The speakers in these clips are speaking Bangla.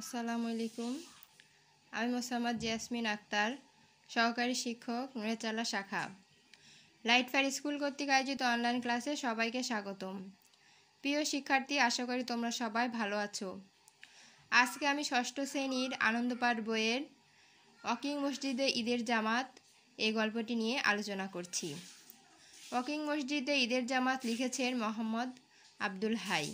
আসসালামু আলাইকুম আমি মোসাম্মদ জিয়াসমিন আক্তার সহকারী শিক্ষক নুরেচালা শাখা লাইট ফায়ার স্কুল কর্তৃক আয়োজিত অনলাইন ক্লাসে সবাইকে স্বাগতম প্রিয় শিক্ষার্থী আশা করি তোমরা সবাই ভালো আছো আজকে আমি ষষ্ঠ শ্রেণীর আনন্দপাঠ বইয়ের ওয়াকিং মসজিদে ঈদের জামাত এই গল্পটি নিয়ে আলোচনা করছি ওয়াকিং মসজিদে ঈদের জামাত লিখেছেন মোহাম্মদ আব্দুল হাই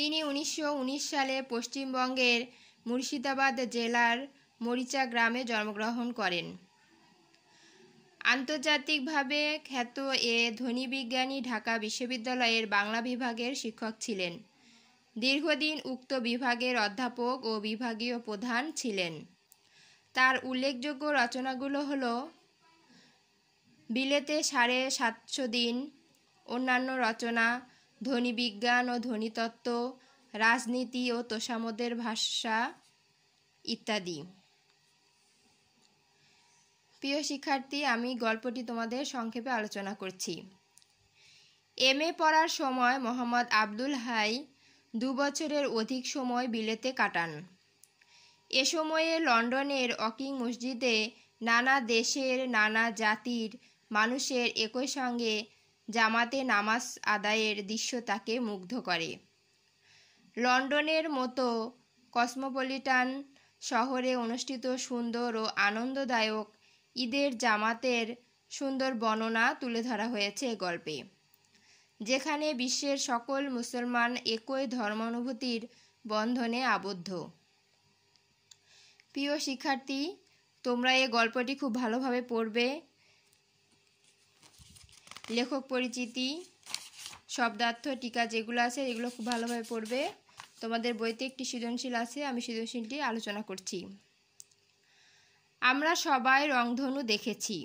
তিনি উনিশশো সালে পশ্চিমবঙ্গের মুর্শিদাবাদ জেলার মরিচা গ্রামে জন্মগ্রহণ করেন আন্তর্জাতিকভাবে খ্যাত এ ধনী বিজ্ঞানী ঢাকা বিশ্ববিদ্যালয়ের বাংলা বিভাগের শিক্ষক ছিলেন দীর্ঘদিন উক্ত বিভাগের অধ্যাপক ও বিভাগীয় প্রধান ছিলেন তার উল্লেখযোগ্য রচনাগুলো হল বিলেতে সাড়ে সাতশো দিন অন্যান্য রচনা বিজ্ঞান ও ধ্বনিতত্ত্ব রাজনীতি ও তোষামদের ভাষা ইত্যাদি প্রিয় শিক্ষার্থী আমি গল্পটি তোমাদের সংক্ষেপে আলোচনা করছি এম এ পড়ার সময় মোহাম্মদ আব্দুল হাই দুবছরের অধিক সময় বিলেতে কাটান এ সময়ে লন্ডনের অকিং মসজিদে নানা দেশের নানা জাতির মানুষের একই সঙ্গে জামাতে নামাজ আদায়ের দৃশ্য তাকে মুগ্ধ করে লন্ডনের মতো কসমোপলিটান শহরে অনুষ্ঠিত সুন্দর ও আনন্দদায়ক ঈদের জামাতের সুন্দর বর্ণনা তুলে ধরা হয়েছে গল্পে যেখানে বিশ্বের সকল মুসলমান একই ধর্মানুভূতির বন্ধনে আবদ্ধ প্রিয় শিক্ষার্থী তোমরা এই গল্পটি খুব ভালোভাবে পড়বে লেখক পরিচিতি শব্দার্থ টিকা যেগুলো আছে এগুলো খুব ভালোভাবে পড়বে তোমাদের বইতে একটি সৃজনশীল আছে আমি সৃজনশীলটি আলোচনা করছি আমরা সবাই রংধনু দেখেছি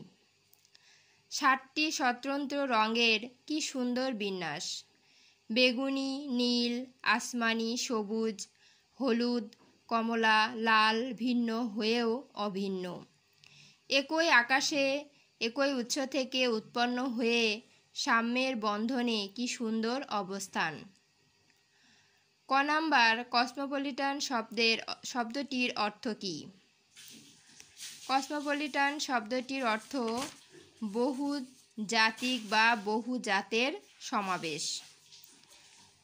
ষাটটি স্বতন্ত্র রঙের কি সুন্দর বিন্যাস বেগুনি নীল আসমানি সবুজ হলুদ কমলা লাল ভিন্ন হয়েও অভিন্ন একই আকাশে একই উৎস থেকে উৎপন্ন হয়ে সাম্যের বন্ধনে কি সুন্দর অবস্থান ক নাম্বার কসমোপলিটান শব্দের শব্দটির অর্থ কী কসমোপলিটান শব্দটির অর্থ বহু জাতিক বা বহু জাতের সমাবেশ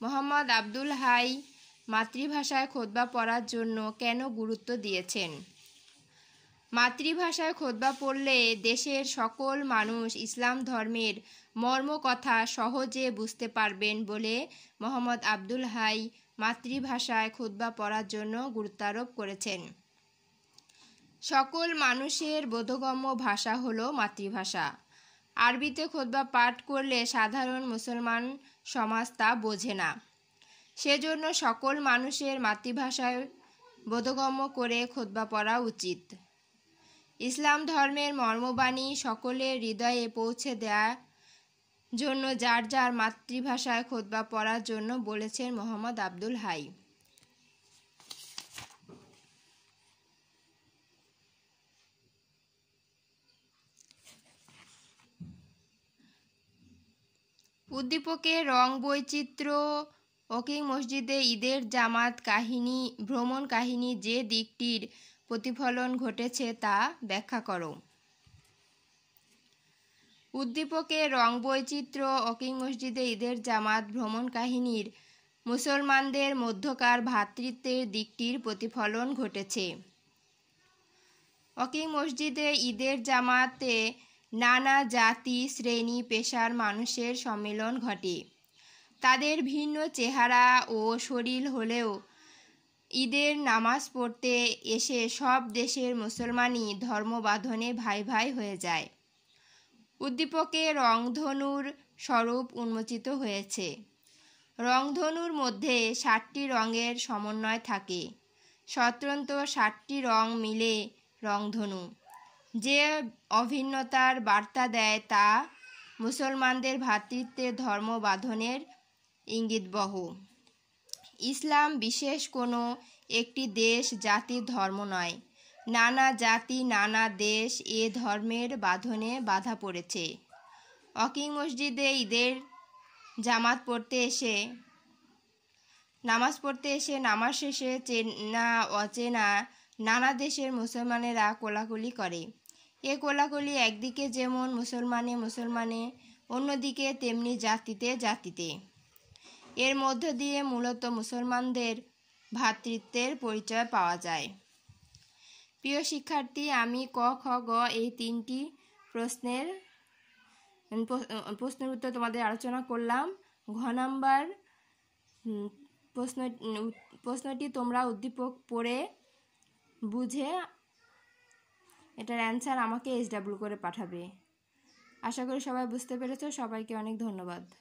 মোহাম্মদ আব্দুল হাই মাতৃভাষায় খোদবা পড়ার জন্য কেন গুরুত্ব দিয়েছেন মাতৃভাষায় খোদবা পড়লে দেশের সকল মানুষ ইসলাম ধর্মের মর্মকথা সহজে বুঝতে পারবেন বলে মোহাম্মদ আব্দুল হাই মাতৃভাষায় খোদবা পড়ার জন্য গুরুত্বারোপ করেছেন সকল মানুষের বোধগম্য ভাষা হল মাতৃভাষা আরবিতে খোদবা পাঠ করলে সাধারণ মুসলমান সমাজ তা বোঝে না সেজন্য সকল মানুষের মাতৃভাষায় বোধগম্য করে খোদবা পড়া উচিত ইসলাম ধর্মের মর্মবাণী সকলের হৃদয়ে পৌঁছে দেওয়ার জন্য যার যার মাতৃভাষায় খোদবা পড়ার জন্য বলেছেন মোহাম্মদ আব্দুল হাই উদ্দীপকে রং বৈচিত্র্য ওকিং মসজিদে ঈদের জামাত কাহিনী ভ্রমণ কাহিনী যে দিকটির প্রতিফলন ঘটেছে তা ব্যাখ্যা করো উদ্দীপকে রং বৈচিত্র্য অকিং মসজিদে ঈদের জামাত ভ্রমণ কাহিনীর মুসলমানদের মধ্যকার ভ্রাতৃত্বের দিকটির প্রতিফলন ঘটেছে অকিং মসজিদে ঈদের জামাতে নানা জাতি শ্রেণী পেশার মানুষের সম্মেলন ঘটে তাদের ভিন্ন চেহারা ও শরীর হলেও ঈদের নামাজ পড়তে এসে সব দেশের মুসলমানই ধর্মবাঁধনে ভাই ভাই হয়ে যায় উদ্দীপকে রংধনুর স্বরূপ উন্মোচিত হয়েছে রংধনুর মধ্যে ষাটটি রঙের সমন্বয় থাকে স্বতন্ত্র ষাটটি রং মিলে রংধনু যে অভিন্নতার বার্তা দেয় তা মুসলমানদের ভ্রাতৃত্বের ধর্মবাঁধনের ইঙ্গিতবহ ইসলাম বিশেষ কোনো একটি দেশ জাতির ধর্ম নয় নানা জাতি নানা দেশ এ ধর্মের বাঁধনে বাধা পড়েছে অকিং মসজিদে ঈদের জামাত পড়তে এসে নামাজ পড়তে এসে নামাজ শেষে চেনা অচেনা নানা দেশের মুসলমানেরা কোলাকুলি করে এ কোলাকুলি একদিকে যেমন মুসলমানে মুসলমানে অন্যদিকে তেমনি জাতিতে জাতিতে এর মধ্য দিয়ে মূলত মুসলমানদের ভ্রাতৃত্বের পরিচয় পাওয়া যায় প্রিয় শিক্ষার্থী আমি ক খ গ এই তিনটি প্রশ্নের প্রশ্নের উত্তর তোমাদের আলোচনা করলাম ঘ নাম্বার প্রশ্ন প্রশ্নটি তোমরা উদ্দীপক পড়ে বুঝে এটার অ্যান্সার আমাকে এইচডাব্লিউ করে পাঠাবে আশা করি সবাই বুঝতে পেরেছ সবাইকে অনেক ধন্যবাদ